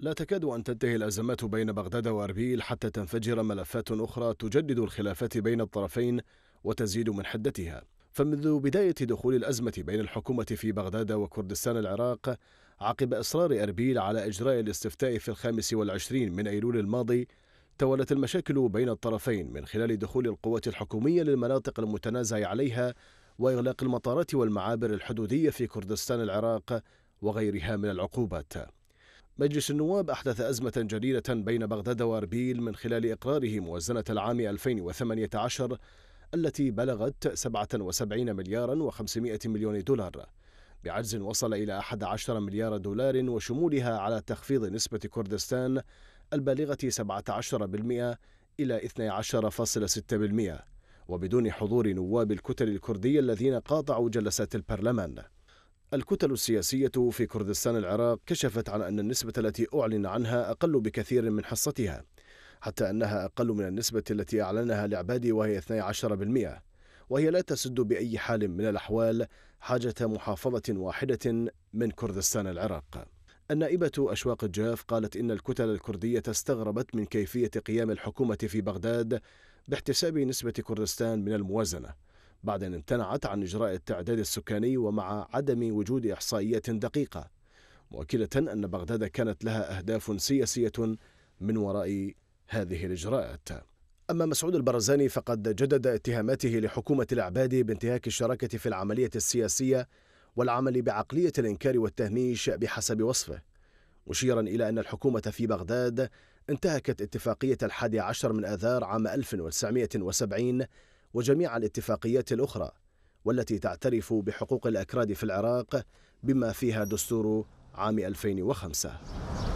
لا تكاد أن تنتهي الأزمات بين بغداد وأربيل حتى تنفجر ملفات أخرى تجدد الخلافات بين الطرفين وتزيد من حدتها فمنذ بداية دخول الأزمة بين الحكومة في بغداد وكردستان العراق عقب إصرار أربيل على إجراء الاستفتاء في الخامس والعشرين من أيلول الماضي تولت المشاكل بين الطرفين من خلال دخول القوات الحكومية للمناطق المتنازع عليها وإغلاق المطارات والمعابر الحدودية في كردستان العراق وغيرها من العقوبات مجلس النواب أحدث أزمة جديدة بين بغداد وأربيل من خلال إقراره موازنة العام 2018 التي بلغت 77 مليارا و500 مليون دولار بعجز وصل إلى 11 مليار دولار وشمولها على تخفيض نسبة كردستان البالغة 17% إلى 12.6% وبدون حضور نواب الكتل الكردية الذين قاطعوا جلسات البرلمان الكتل السياسية في كردستان العراق كشفت عن أن النسبة التي أعلن عنها أقل بكثير من حصتها حتى أنها أقل من النسبة التي أعلنها العبادي وهي 12% وهي لا تسد بأي حال من الأحوال حاجة محافظة واحدة من كردستان العراق النائبة أشواق الجاف قالت إن الكتل الكردية استغربت من كيفية قيام الحكومة في بغداد باحتساب نسبة كردستان من الموازنة بعد أن امتنعت عن إجراء التعداد السكاني ومع عدم وجود إحصائيات دقيقة مؤكدة أن بغداد كانت لها أهداف سياسية من وراء هذه الإجراءات أما مسعود البرزاني فقد جدد اتهاماته لحكومة العبادي بانتهاك الشراكة في العملية السياسية والعمل بعقلية الإنكار والتهميش بحسب وصفه مشيرا إلى أن الحكومة في بغداد انتهكت اتفاقية الحادي عشر من آذار عام 1970 وجميع الاتفاقيات الأخرى والتي تعترف بحقوق الأكراد في العراق بما فيها دستور عام 2005